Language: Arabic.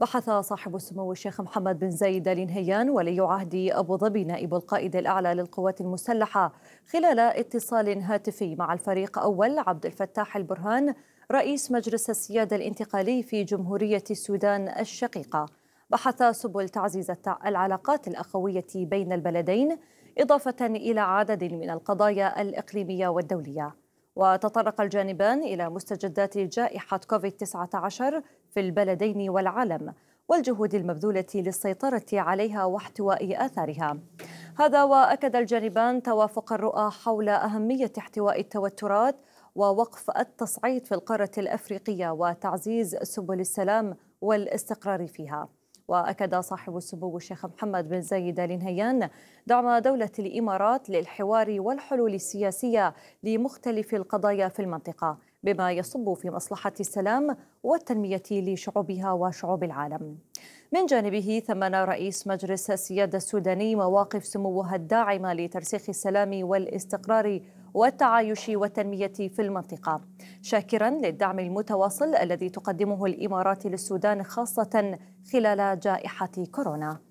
بحث صاحب السمو الشيخ محمد بن زايد ال نهيان ولي عهد أبو ظبي نائب القائد الأعلى للقوات المسلحة خلال اتصال هاتفي مع الفريق أول عبد الفتاح البرهان رئيس مجلس السيادة الانتقالي في جمهورية السودان الشقيقة بحث سبل تعزيز العلاقات الأخوية بين البلدين إضافة إلى عدد من القضايا الإقليمية والدولية وتطرق الجانبان إلى مستجدات جائحة كوفيد-19 في البلدين والعالم والجهود المبذولة للسيطرة عليها واحتواء آثارها هذا وأكد الجانبان توافق الرؤى حول أهمية احتواء التوترات ووقف التصعيد في القارة الأفريقية وتعزيز سبل السلام والاستقرار فيها وأكد صاحب السمو الشيخ محمد بن زايد آل نهيان دعم دولة الإمارات للحوار والحلول السياسية لمختلف القضايا في المنطقة بما يصب في مصلحة السلام والتنمية لشعوبها وشعوب العالم من جانبه ثمن رئيس مجلس السيادة السوداني مواقف سموها الداعمة لترسيخ السلام والاستقرار والتعايش والتنمية في المنطقة شاكرا للدعم المتواصل الذي تقدمه الإمارات للسودان خاصة خلال جائحة كورونا